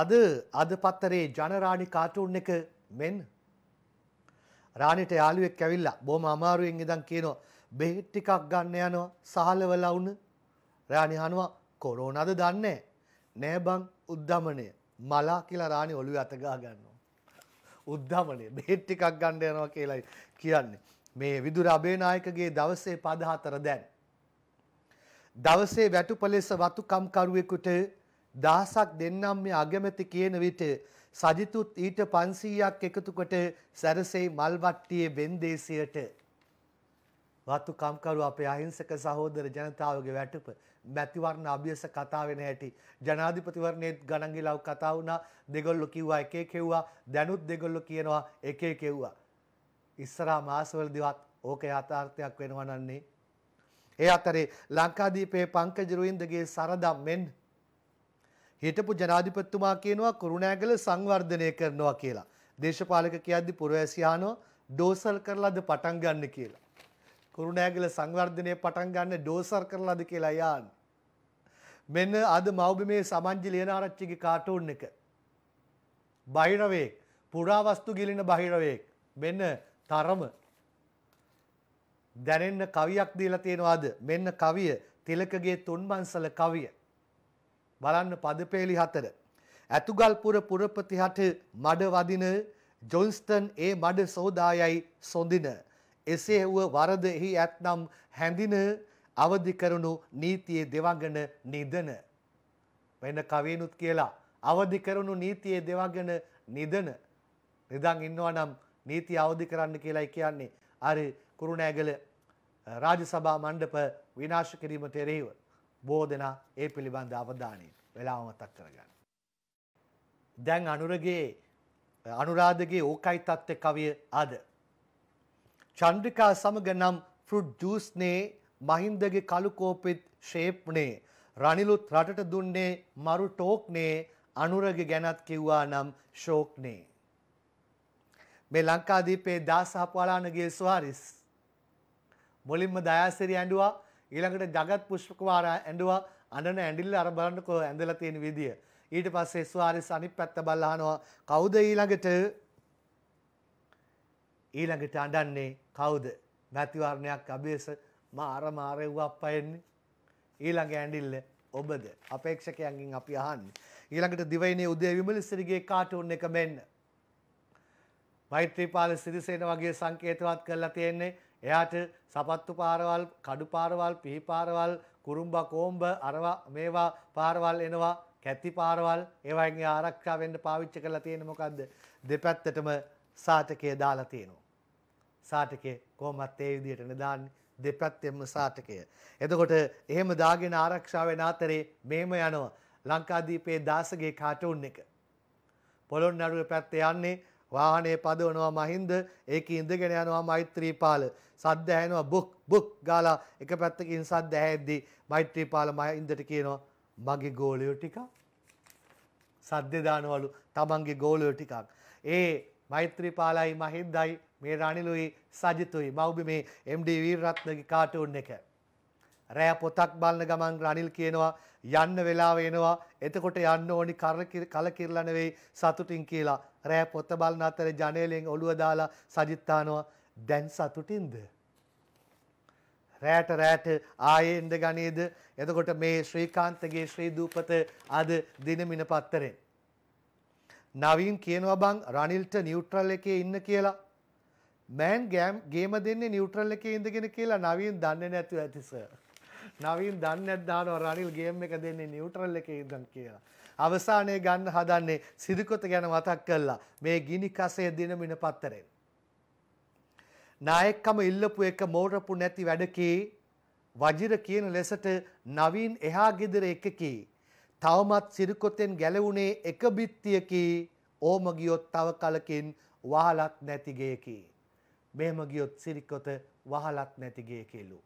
අද අද පත්තරේ ජනරාණි කාටුන් එක මෙන් රාණිට යාළුවෙක් ඇවිල්ලා බොහොම අමාරුවෙන් ඉඳන් කියනවා බෙහෙත් ටිකක් ගන්න යනවා සහලවලා වුණ රාණි අහනවා කොරෝනාද දන්නේ නෑ බං උද්දමණය මලා කියලා රාණි ඔළුවේ අත ගා ගන්නවා උද්දමණය බෙහෙත් ටිකක් ගන්න යනවා කියලා කියන්නේ මේ විදුර අබේනායකගේ දවසේ පද හතර දැන් දවසේ වැටුපලෙස වතුකම්කරුවෙකුට දහසක් දෙන්නම් මේ අගමැති කියන විට සජිතුත් ඊට 500ක් එකතුකොට සැරසෙයි මල්වට්ටියේ වෙන්දේසියට වතු කම්කරු අපේ අහිංසක සහෝදර ජනතාවගේ වැටුප මැතිවරණ අභියස කතා වෙන හැටි ජනාධිපතිවරණයේත් ගණන් ගිලව් කතා වුණා දෙගොල්ලෝ කිව්වා එකේ කෙව්වා දැනුත් දෙගොල්ලෝ කියනවා එකේ කෙව්වා ඉස්සරහා මාසවලදීවත් ඕක යථාර්ථයක් වෙනවා නන්නේ ඒ අතරේ ලංකාදීපයේ පංකජ රුවින්දගේ සරදම් මෙන් හිටපු ජනාධිපතිතුමා කියනවා කුරුණෑගල සංවර්ධනය කරනවා කියලා. දේශපාලක කියද්දි පුරවැසි ආනෝ ඩෝසල් කරලාද පටන් ගන්න කියලා. කුරුණෑගල සංවර්ධනය පටන් ගන්න ඩෝසර් කරලාද කියලා යාන්. මෙන්න අද මව්බිමේ සමන්ජි ලියනාරච්චිගේ කාටුන් එක. බහිරවේක් පුරාවස්තු ගිලින බහිරවේක් මෙන්න තරම දැනෙන්න කවියක් දීලා තියෙනවාද මෙන්න කවිය තිලකගේ තුන්බන්සල කවිය බලන්න පදපේලි හතර. ඇතුගල්පුර පුරපතිහට මඩ වදින ජොන්ස්ටන් ඒ මඩ සෝදායයි සොඳින. එසේ වුව වරද එහි ඇත්නම් හැඳින අවධි කරනු නීතියේ දෙවගන නිදන. වෙන කවීනුත් කියලා අවධි කරනු නීතියේ දෙවගන නිදන. නිදන් ඉන්නවා නම් නීති අවධි කරන්න කියලායි කියන්නේ. අර කුරුණෑගල රාජසභා මණ්ඩප විනාශ කිරීමට එරෙහිව. බොහෝ දෙනා ඒ පිළිබඳ අවධානය වෙලාව මතක් කරගන්න. දැන් අනුරගේ අනුරාධගේ ඕකයි තත්ත්ව කවිය අද. චන්ද්‍රිකා සමග නම් ෆෘට් ජූස්නේ මහින්දගේ කළුකෝපිත් ශේප්නේ රනිලුත් රටට දුන්නේ මරු ටෝක්නේ අනුරගේ ගැනත් කිව්වා නම් ශෝක්නේ. මේ ලංකාදීපේ දාසහපුවලානගේ ස්වාරිස්. මුලින්ම දයාසිරි ඇඩුවා ඊළඟට ජගත් පුෂ්පකුමාර ඇඬුවා අඬන ඇඬිල්ල අර බලන්නකෝ ඇඳලා තියෙන විදිය. ඊට පස්සේ ස්වාරිස් අනිත් පැත්ත බලලා අහනවා කවුද ඊළඟට ඊළඟට අඬන්නේ කවුද? මැතිවරණයක් අභියස මාර මාර වුවප්පා එන්නේ. ඊළඟ ඇඬිල්ල ඔබද අපේක්ෂකයන්ගෙන් අපි අහන්නේ. ඊළඟට දිවයිනේ උදේ විමලිස්සිරිගේ කාටුන් එක මෙන්න. මෛත්‍රීපාල සිරිසේන වගේ සංකේතවත් කරලා තියෙන්නේ එයාට සපත්තු පාරවල් කඩු පාරවල් පිහි පාරවල් කුරුම්බ කෝම්බ අරවා මේවා පාරවල් එනවා කැති පාරවල් ඒවගේ ආරක්ෂා වෙන්න පාවිච්ච කරලා තියෙන මොකක්ද දෙපැත්තටම සාටකය දාලා තියෙනවා. සාටකය කොහොමත් ඒ විදිහට නදාන්නේ දෙපැත්තෙම සාටකය. එතකොට එහෙම දාගෙන ආරක්ෂාව වෙන අතරේ මෙහෙම යනවා ලංකාදීපයේ දාසගේ කාටුන් එක. පොළොන්නරුවේ පැත්තේ යන්නේ වාහනේ පදවනවා මහින්ද ඒකේ ඉඳගෙන යනවා මෛත්‍රීපාල සද්ද ඇහෙනවා බුක් බුක් ගාලා එක පැත්තකින් සද්ද ඇහෙද්දී මෛත්‍රීපාල මහින්දට කියනවා මගේ ගෝලයෝ ටිකක් සද්ද දානවලු තමන්ගේ ගෝලයෝ ටිකක් ඒ මෛත්‍රීපාලයි මහින්දයි මේ රනිලුයි සජිතුයි මව්බිමේ MD වීරරත්නගේ කාටුන් එක රෑ පොතක් බලන ගමන් රනිල් කියනවා යන්න වෙලාව එනවා එතකොට යන්න ඕනි කලකිරලා නෙවෙයි සතුටින් කියලා රෑ පොත බලන අතර ජනේලෙන් ඔළුව දාලා සජිත් දැන් සතුටින්ද රෑට රෑට ආයේ එන්න ගනේද එතකොට මේ ශ්‍රීකාන්තගේ ශ්‍රී දූපත අද දිනමින පත්තරෙන් නවීන් කියනවා බං රනිල්ට නියුට්‍රල් එකේ ඉන්න කියලා මෑන් ගෑම් ගේම දෙන්නේ නියුට්‍රල් එකේ ඉඳගෙන කියලා නවීන් දන්නේ නැතුව ඇති සර් නවීන් දන්නේ නැද්දානෝ රනිල් ගේම් එක දෙන්නේ නියුට්‍රල් එකේ ඉඳන් කියලා. අවසානයේ ගන්න හදන්නේ සිදුකොත ගැන මතක් කළා. මේ ගිනි කසේ දිනමින පත්තරෙන්. නායකකම ඉල්ලපු එක මෝරපු නැති වැඩකී වජිර කියන ලෙසට නවීන් එහා ගෙදර එකකී. තවමත් සිරිකොතෙන් ගැලවුණේ එක බිත්තියකී ඕම ගියොත් තව කලකින් වහලක් නැති ගේකී. මෙහෙම ගියොත් සිරිකොත වහලක් නැති ගේකලු.